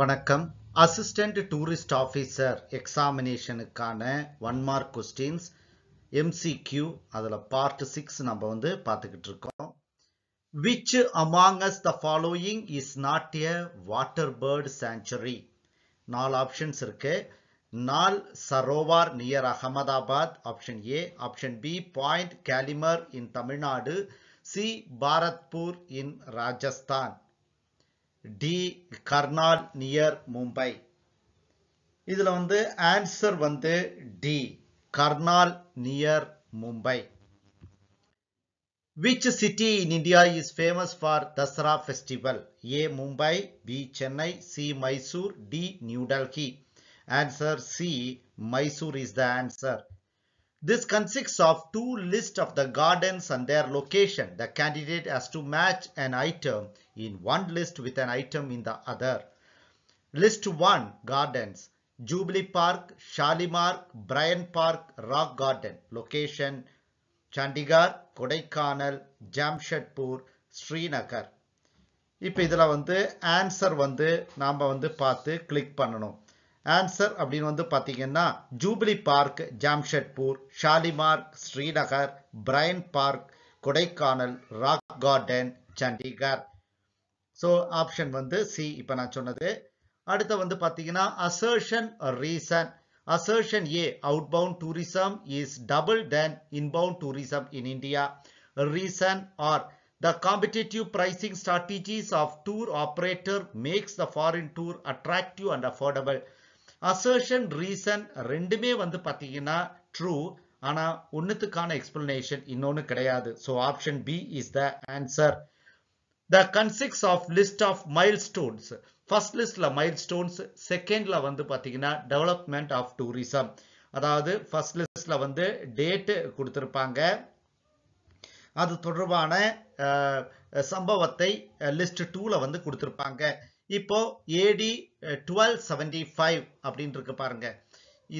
வணக்கம் assistant tourist officer எக்ஸாமினேஷனுக்கான one mark questions MCQ அதில் பார்ட் சிக்ஸ் நம்ம வந்து பார்த்துக்கிட்டு இருக்கோம் which among as the following is not a water bird sanctuary நாலு ஆப்ஷன்ஸ் இருக்கு Nal Sarovar near Ahmedabad option A option B point Calimere in Tamil Nadu C Bharatpur in Rajasthan D Karnal near Mumbai இதில் வந்து ஆன்சர் வந்து D Karnal near Mumbai Which city in India is famous for Dasara festival? A. Mumbai, B. Chennai, C. Mysore, D. New Delhi. Answer C. Mysore is the answer. This consists of two lists of the gardens and their location. The candidate has to match an item in one list with an item in the other. List 1 Gardens Jubilee Park, Shalimar, Bryan Park, Rock Garden. Location Chandigarh, Kodaikanal, Jamshedpur, Srinagar. இப்போ இதில் வந்து answer வந்து நாம் வந்து பார்த்து click பண்ணணும் answer அப்படின்னு வந்து பார்த்தீங்கன்னா jubilee park Jamshedpur Shalimar Srinagar Bryant park Kodaikanal rock garden Chandigarh so option வந்து சி இப்போ நான் சொன்னது அடுத்து வந்து பார்த்தீங்கன்னா assertion reason assertion A outbound tourism is double then inbound tourism in India reason are the competitive pricing strategies of tour operator makes the foreign tour attractive and affordable assertion reason ரெண்டுமே வந்து பார்த்தீங்கன்னா true ஆனால் ஒன்றுத்துக்கான explanation இன்னொன்று கிடையாது so option B is the answer the consists of list of milestones first லிஸ்ட்ல milestones செகண்ட்ல வந்து பார்த்தீங்கன்னா டெவலப்மெண்ட் ஆஃப் டூரிசம் அதாவது ஃபர்ஸ்ட் லிஸ்ட்ல வந்து டேட்டு கொடுத்துருப்பாங்க அது தொடர்பான சம்பவத்தை லிஸ்ட் டூவில் வந்து கொடுத்துருப்பாங்க இப்போ ஏடி 1275 அப்படின் ஃபைவ் இருக்கு பாருங்க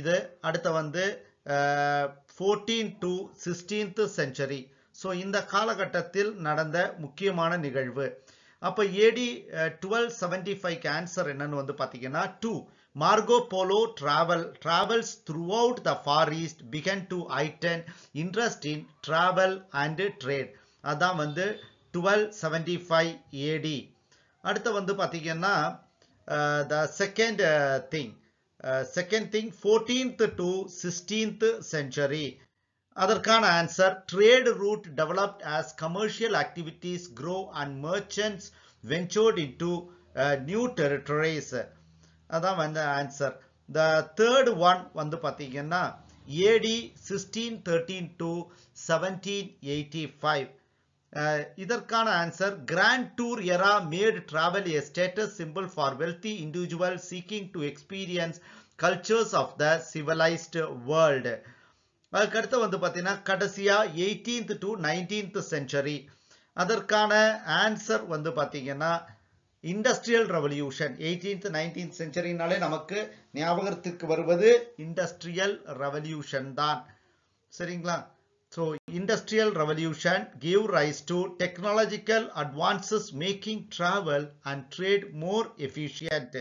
இது அடுத்த வந்து fourteen to sixteenth century so இந்த காலகட்டத்தில் நடந்த முக்கியமான நிகழ்வு அப்போ ஏடி 1275 செவன்டி என்னன் ஆன்சர் வந்து பார்த்தீங்கன்னா to Marco Polo travel, travels through the the far east began to interest interest in and and trade அதான் வந்து 1275 AD. ஃபைவ் ஏடி அடுத்து வந்து பார்த்தீங்கன்னா the second thing second thing fourteenth to sixteenth century அதற்கான answer trade route developed as commercial activities grow and merchants ventured into new territories அதான் வந்து answer the third one வந்து பார்த்தீங்கன்னா AD sixteen thirteen to seventeen eighty five இதற்கான answer grand tour era made travel a status symbol for wealthy individual seeking to experience cultures of the civilised world அதுக்கடுத்து வந்து பார்த்தீங்கன்னா கடைசியாக eighteenth to nineteenth century அதற்கான answer வந்து பார்த்தீங்கன்னா industrial revolution eighteenth nineteenth செஞ்சுரினாலே நமக்கு ஞாபகத்துக்கு வருவது இண்டஸ்ட்ரியல் ரெவல்யூஷன் தான் சரிங்களா So industrial revolution gave rise to technological advances making travel and trade more efficient.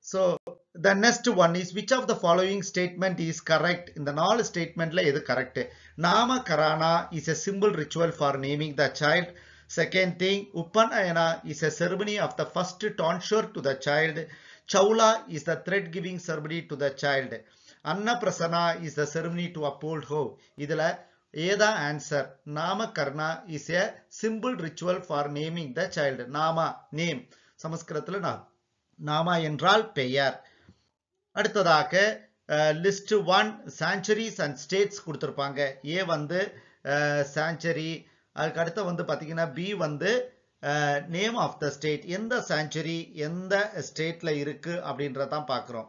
So the next one is which of the following statement is correct? In இந்த statement, statementல எது correct? Nama Karana is a symbol ritual for naming the child. Second thing, Upanayana is a ceremony of the first tonsure to the child. Chaula is the thread giving ceremony to the child. Annaprashana is a ceremony to uphold ஹோ இதுல ஏதா answer Namakarana is a simple ritual for naming the child நாமா name சமஸ்கிருதத்தில் நாம் நாமா என்றால் பெயர் அடுத்ததாக list one sanctuaries and states கொடுத்துருப்பாங்க ஏ வந்து சாஞ்சுரி அதுக்கு அடுத்து வந்து பார்த்தீங்கன்னா பி வந்து நேம் ஆஃப் த ஸ்டேட் எந்த சாஞ்சுரி எந்த ஸ்டேட்டில் இருக்குது அப்படின்றதான் பார்க்குறோம்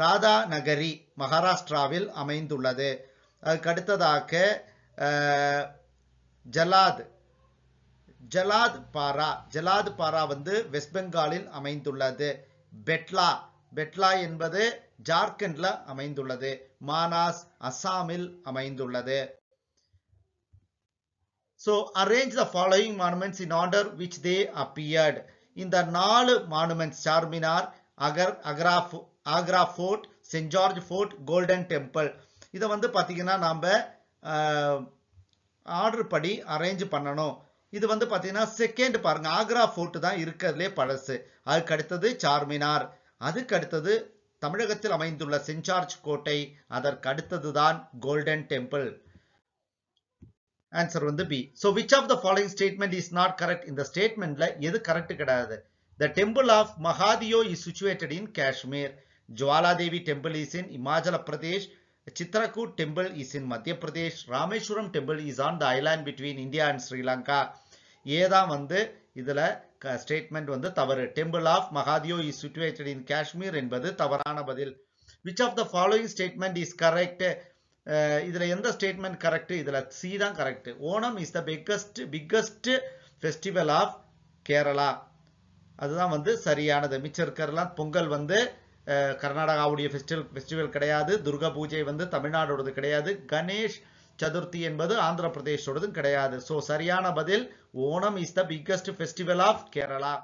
ராதா நகரி மகாராஷ்டிராவில் அமைந்துள்ளது அதுக்கடுத்ததாக ஜலாத் ஜலாத் பாரா ஜலாத் பாரா வந்து வெஸ்ட் பெங்காலில் அமைந்துள்ளது பெட்லா பெட்லா என்பது ஜார்க்கண்ட்ல அமைந்துள்ளது மானாஸ் அசாமில் அமைந்துள்ளது so arrange the following monuments in order which they appeared இந்த நாலு மானுமெண்ட்ஸ் சார்மினார் அகர் Agra Agra fort saint George fort golden temple இதை வந்து பார்த்திங்கன்னா நாம் ஆர்டர் படி அரேஞ்ச் பண்ணணும் இது வந்து பார்த்தீங்கன்னா செகண்ட் பாருங்க ஆக்ரா ஃபோர்ட்டு தான் இருக்கிறதுலே பழசு அதுக்கு அடுத்தது சார்மினார் அதுக்கு அடுத்தது தமிழகத்தில் அமைந்துள்ள சென்ட் ஜார்ஜ் கோட்டை அதற்கு அடுத்தது தான் கோல்டன் டெம்பிள் ஆன்சர் வந்து B so which of the following statement is not correct இந்த ஸ்டேட்மெண்ட்ல எது கரெக்ட் கிடையாது The temple of Mahadiyo is situated in Kashmir. Jwala Devi temple is in Imajala Pradesh. Chitrakoot temple is in Madhya Pradesh. Rameshwaram temple is on the island between India and Sri Lanka. ஏதான் வந்து இதில் statement வந்து தவறு temple of Mahadeo is situated in Kashmir என்பது தவறான பதில் which of the following statement is correct இதில் எந்த statement correct? இதில் சி தான் correct Onam is the biggest biggest festival of Kerala அதுதான் வந்து சரியானது மிச்சம் இருக்கிறலாம் பொங்கல் வந்து கர்நாடகாவுடைய ஃபெஸ்டிவல் ஃபெஸ்டிவல் கிடையாது துர்கா பூஜை வந்து தமிழ்நாடோடது கிடையாது கணேஷ் சதுர்த்தி என்பது ஆந்திர பிரதேஷோடதும் கிடையாது ஸோ சரியான பதில் Onam is the biggest festival of Kerala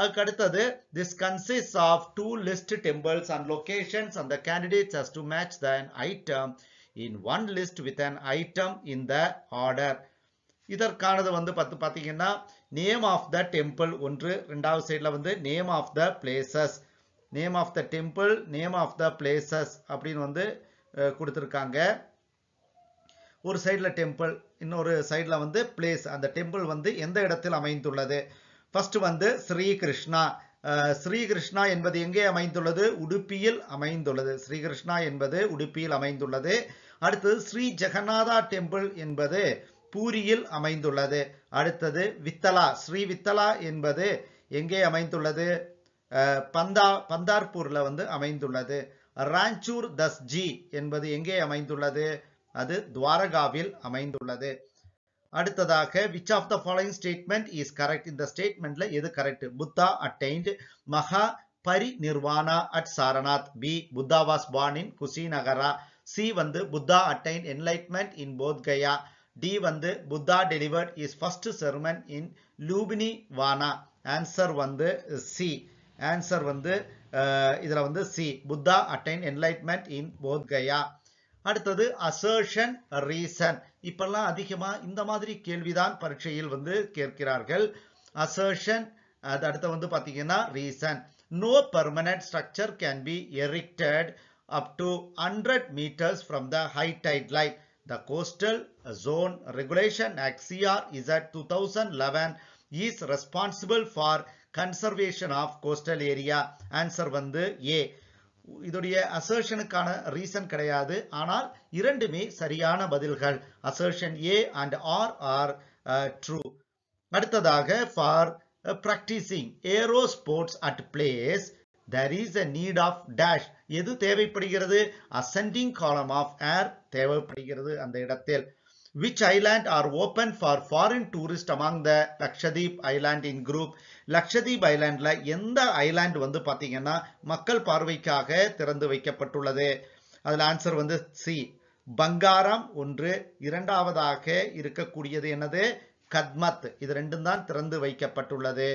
அதுக்கு அடுத்தது this consist of two list temples and locations and the candidates has to match the item in one list with an item in the order இதற்கானது வந்து பார்த்து பார்த்தீங்கன்னா name of the temple ஒன்று ரெண்டாவது சைடில் வந்து name of the places name of the temple name of the places அப்படின்னு வந்து கொடுத்துருக்காங்க ஒரு சைடில் டெம்பிள் இன்னொரு சைடில் வந்து பிளேஸ் அந்த டெம்பிள் வந்து எந்த இடத்தில் அமைந்துள்ளது ஃபர்ஸ்ட் வந்து ஸ்ரீகிருஷ்ணா ஸ்ரீகிருஷ்ணா என்பது எங்கே அமைந்துள்ளது உடுப்பியில் அமைந்துள்ளது ஸ்ரீகிருஷ்ணா என்பது உடுப்பியில் அமைந்துள்ளது அடுத்தது ஸ்ரீ ஜெகநாதா டெம்பிள் என்பது பூரியில் அமைந்துள்ளது அடுத்தது வித்தலா ஸ்ரீ வித்தலா என்பது எங்கே அமைந்துள்ளது பந்தா பந்தார்பூர்ல வந்து அமைந்துள்ளது ராஞ்சூர் தஸ் ஜி என்பது எங்கே அமைந்துள்ளது அது துவாரகாவில் அமைந்துள்ளது அடுத்ததாக which of the following statement is correct இந்த ஸ்டேட்மெண்ட்ல எது correct Buddha attained Mahaparinirvana at Sarnath B Buddha was born in Nagara C வந்து Buddha attain enlightenment in Bodh Gaya D வந்து Buddha delivered is first sermon in Lumbini vana answer வந்து சி ஆன்சர் வந்து uh, இதில் வந்து C Buddha attain enlightenment in Bodh Gaya அடுத்தது அசர்ஷன் ரீசன் இப்பெல்லாம் அதிகமாக இந்த மாதிரி கேள்விதான் பரீட்சையில் வந்து கேட்கிறார்கள் அசர்ஷன் அது அடுத்து வந்து பார்த்தீங்கன்னா reason no permanent structure can be erected up to hundred meters from the high tide line The Coastal Zone Regulation Act CR is at 2011 is responsible for conservation of coastal area. Answer வந்து A. இதுடைய அசர்ஷனுக்கான reason கிடையாது ஆனால் இரண்டுமே சரியான பதில்கள் assertion A and R are true அடுத்ததாக for practising aero sports at place there is a need of dash எது தேவைப்படுகிறது ascending column of air தேவைப்படுகிறது அந்த இடத்தில் which island are open for foreign tourist among the Lakshadweep island in group Lakshadweep islandல எந்த island வந்து பார்த்தீங்கன்னா மக்கள் பார்வைக்காக திறந்து வைக்கப்பட்டுள்ளது அதில் ஆன்சர் வந்து சி பங்காரம் ஒன்று இரண்டாவதாக இருக்கக்கூடியது என்னது கத்மத் இது ரெண்டும் தான் திறந்து வைக்கப்பட்டுள்ளது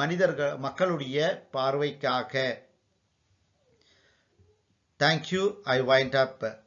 மனிதர்கள் மக்களுடைய பார்வைக்காக Thank you. I wind up.